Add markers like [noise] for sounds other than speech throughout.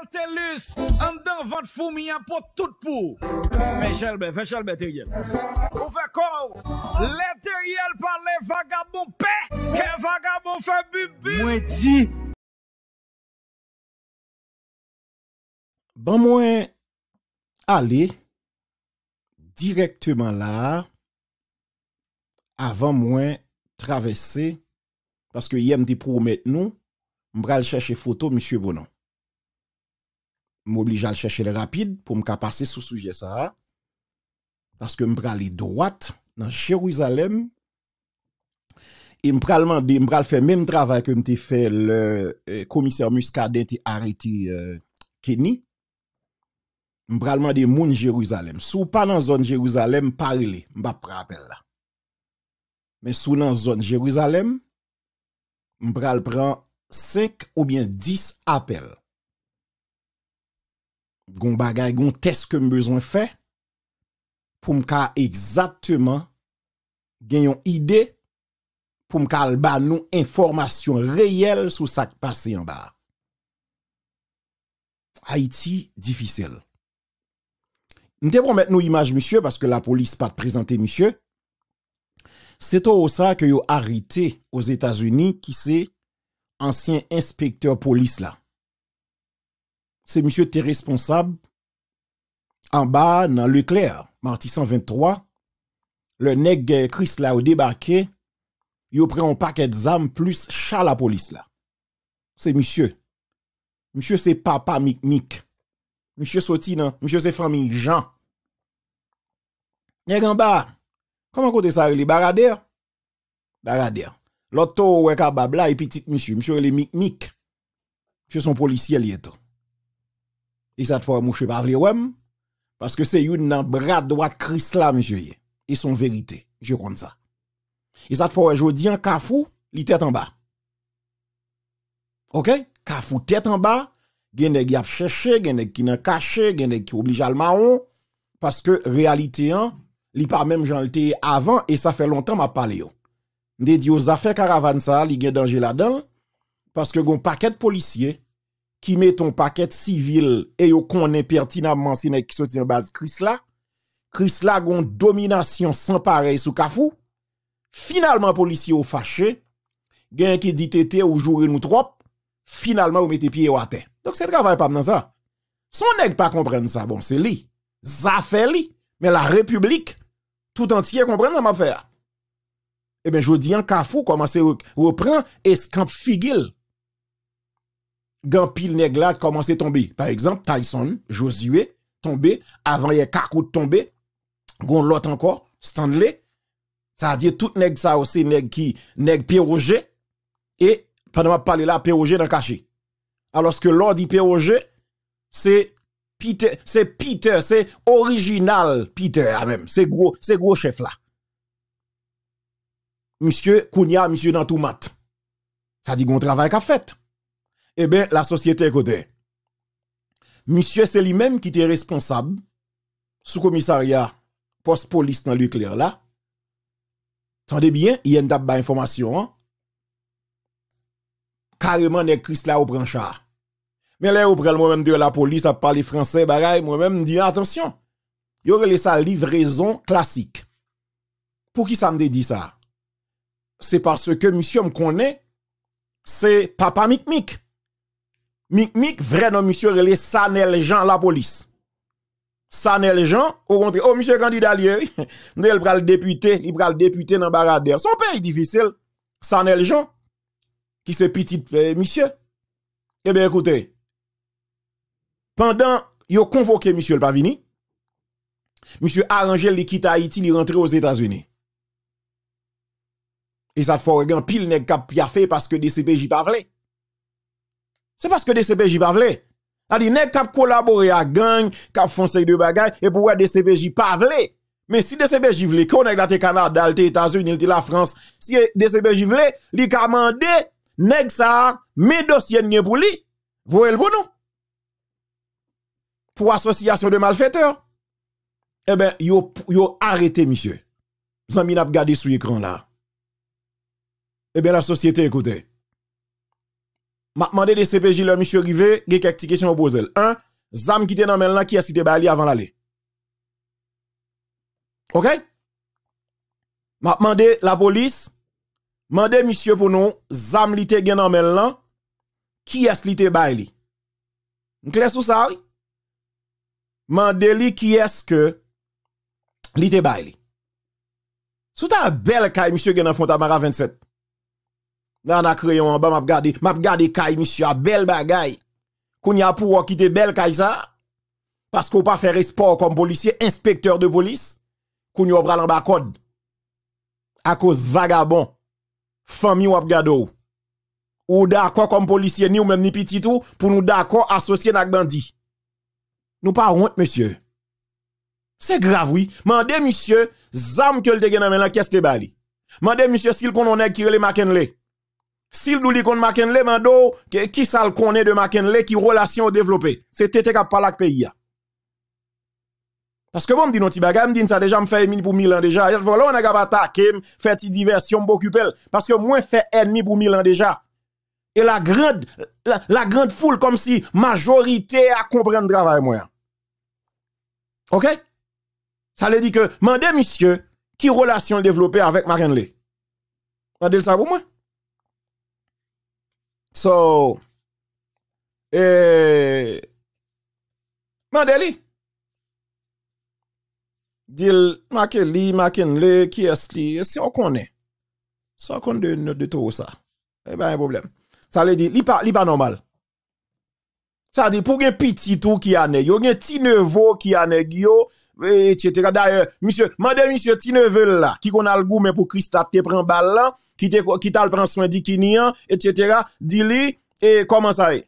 Altelus, andan vat fou mi apot tout pou. Fè chèl bè, fè chèl bè teriyel. Ou fè kò, lè teriyel par lè vagabon pè. Kè vagabon fè bibi. Mwen di. Ban mwen ale, direktèman la, avan mwen travèse, paske yè mdi pou mèt nou, mbra lè chèche foto msye bonan. m'oblige à le chercher le rapide pour me sur ce sujet ça parce que me aller droite dans Jérusalem et me demander me même travail que je fait le euh, commissaire Muscadet qui arrêté euh, Kenny Kenny me demander moun Jérusalem sous pas dans zone Jérusalem parler m'pa rappel là mais sous dans zone Jérusalem vais prendre 5 ou bien 10 appels gon bagay, gon test que besoin fait pour exactement gagner une idée pour m'ka ba nous information réelle sur ça qui passé en bas. Haïti difficile. Nous devons mettre nos images monsieur parce que la police pas présenter monsieur. C'est au ça que yo arrêté aux États-Unis qui c'est ancien inspecteur police là c'est monsieur t'es responsable en bas dans le clair, mardi 123. Le nègre Chris là au débarqué, il pris un paquet d'armes plus chat la police là. C'est monsieur. Monsieur c'est papa Mick Monsieur sorti monsieur c'est famille Jean. Nèg en bas. Comment côté ça les baradeur? Baradeur. L'autre ouais kabab et petit monsieur, monsieur il est Mick Mick. Monsieur son policier il est. Hein et ça te fait moucher par les parce que c'est une bras droit Christ là, monsieur. et son vérité, je compte ça. Et ça te fait aujourd'hui un cafou, li tête en bas. OK? Kafou tête en bas, il qui y a cherché, gen qui nan caché, qui oblige à le marron parce que réalité hein, li pas même j'en avant et ça fait longtemps m'a parlé yo. M'dé dit aux affaires caravane ça, li gen danger là-dedans parce que gon paquet de policiers qui met ton paquet civil et on connaît pertinemment si qui sorti en base Chris là Chris là domination sans pareil sous kafou finalement policier au fâché gain qui dit tété ou jouer nous trop finalement ou mettez pied à terre donc c'est travail pas dans ça son nèg pas comprendre ça bon c'est lui ça fait lui mais la république tout entier, comprend la ma affaire eh bien je dis en kafou reprendre reprend escamp figil gan pile nèg là tomber. Par exemple, Tyson, Josué tombé, avant y a Kakou tombé, gon l'autre encore, Stanley. Ça veut dire tout nèg ça aussi nèg qui nèg Pierre et pendant m'a parler là Pierre dans caché. Alors que l'on dit Pierre c'est Peter, c'est Peter, c'est original Peter ah, même, c'est gros, c'est gros chef là. Monsieur Kounia, monsieur Nantoumat Ça dit qu'on travail qu'a fait eh bien, la société côté. Monsieur, c'est lui-même qui était responsable sous commissariat post-police dans l'éclair là. Tendez bien, il y a une table d'information. Hein? Carrément, écrit Chris là au prend Mais là, au prend moi-même de la police à parler français, bagaille, moi-même dit attention. Il y aurait ça livraison classique. Pour qui ça me dit ça? C'est parce que monsieur me connaît, c'est papa Mikmik. Mik Mik, vrai nom monsieur, relé Sanel Jean la police. Sanel Jean, au contraire, oh, monsieur candidat lié, il le député, il le député dans Baradère. Son pays difficile, Sanel Jean, qui c'est petit euh, monsieur. Eh bien, écoutez, pendant, yo convoqué monsieur le Pavini, monsieur arrangé, le quitte Haïti, il rentré aux États-Unis. Et ça te faut pile nèg cap fait parce que DCPJ parlait. C'est parce que DCPJ pas vle. A dit, nèg cap collaborer à gang, cap foncer de bagaille, et pourquoi DCPJ pas vle. Mais si DCPJ vle, qu'on est dans le Canada, les États-Unis, la France, si DCPJ vle, il ka mandé, nèg ça, mes dossiers n'y pour lui. Voyez le bon Pour association de malfaiteurs. Eh ben, yo, yo arrêté, monsieur. Zami mis la sous l'écran là. Eh bien, la société, écoutez m'a demandé des CPJ le monsieur Rivé, a quelques questions à poser. Un, zam qui était dans là qui a cité Bali avant l'aller. OK M'a demandé la police, demandé monsieur pour nous zam li te gen dans là qui est li te Bali. clair sous ça Mandé li qui est-ce que li te Bali. Sous ta belle caille monsieur gen dans Fontamara 27 on a crayon en bas, m'a regardé, m'a regardé Kai monsieur a belle bagaille. Kounya pour quitter belle Kai ça parce qu'on pas faire sport comme policier, inspecteur de police. Kounya pral en bas code. À cause vagabond. Famille ou gado. Ou d'accord comme policier ni ou même ni petit tout pour nous d'accord associer avec bandit. Nous pas honte monsieur. C'est grave oui. Mandez monsieur, zam que le te gen la caisse bali. Mandez monsieur s'il qu'on est qui le McKinley. S'il nous lit contre Makenle, Mando, qui ça le connaît de Makenle, qui relation développée. C'est Tete qui a parlé pays. Parce que bon, me dit non, je me dis, ça déjà, me fait ennemi pour mille déjà. Voilà, on a qu'à attaquer, faire une diversion, m'occuper. Parce que moi, fait ennemi pour mille déjà. Et la grande, la, grande foule, comme si majorité a comprendre le travail, moi. OK? Ça veut dire que, mandez monsieur, qui relation développée avec Makenle? Mandez ça pour moi? So, eee, mande li? Dil, make li, make le, kyes li, se okon e? Se okon de nou de tou sa? E ba yon e problem. Sa li di, li pa, li pa normal. Sa li, pou gen piti tou ki ane, yo gen ti nevo ki ane, gyo... etc. D'ailleurs, monsieur, Madame monsieur Tinevel là, qui qu'on a le goût, pour Christa te prend balle là, qui te, qui t'a le prend soin d'Ikinian, etc. Dis-lui, et comment ça est?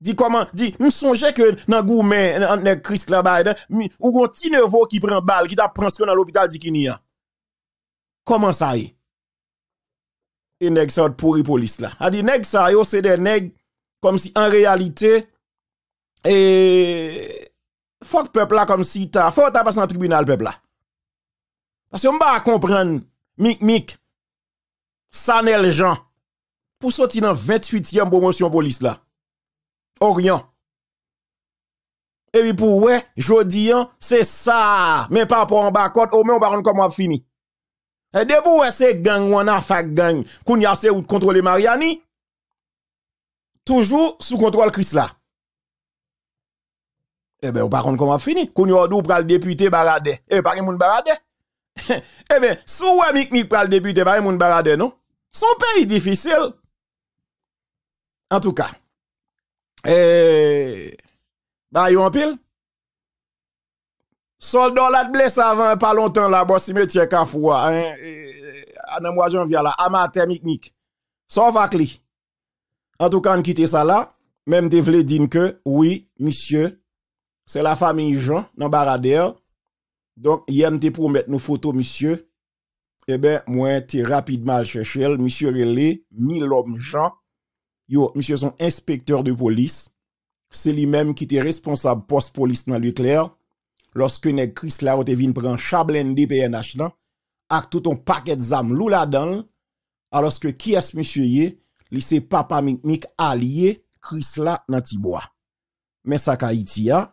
Dis comment, dis, me songeais que dans gourmet, en Christ là-bas, ou gon Tinevo qui prend balle, qui t'a prend soin dans l'hôpital d'Ikinian. Comment ça est? Et nèg ça pourri police là. A dit nèg ça yo c'est des nèg comme si en réalité et faut que peuple là comme si t'a... faut t'as passé en tribunal peuple là. Parce que on va comprendre, Ça n'est le gens, pour sortir dans 28e promotion police là. rien. Et puis pour ouais, jodi hein, c'est ça, mais pas pour en bas côte, au moins on va comment fini. Et debout ouais, c'est gang on a fait gang, qu'on y a c'est ou contrôler Mariani. Toujours sous contrôle Chris là. Eh bien, par contre, comment fini? Qu'on y a pral député barade. Eh, pas moun barade. [laughs] eh bien, souhait wè mik mik pral député, pas moun barade, non? Son pays difficile. En tout cas. Eh, bah, yon pile. Soldat la blessé avant pas longtemps là, bon cimetière Kafoua, hein, moi eh, eh, mois janvier là, amateur mik mik. Sauf à En tout cas, on quitte ça là, même vle dire que, oui, monsieur, c'est la famille Jean dans baradeur. Donc, hier, pour mettre nos photos, monsieur. Eh bien, moi, t'es rapidement chercher. Monsieur Relé, mille hommes Jean. Yo, monsieur son inspecteur de police. C'est lui-même qui était responsable post police dans l'éclair. Lorsque Chris là te vin prendre Chablin DPNH là avec tout un paquet d'armes lou là-dedans alors que qui est ce monsieur yé li papa allié Chris là dans Mais ça Haïti hein?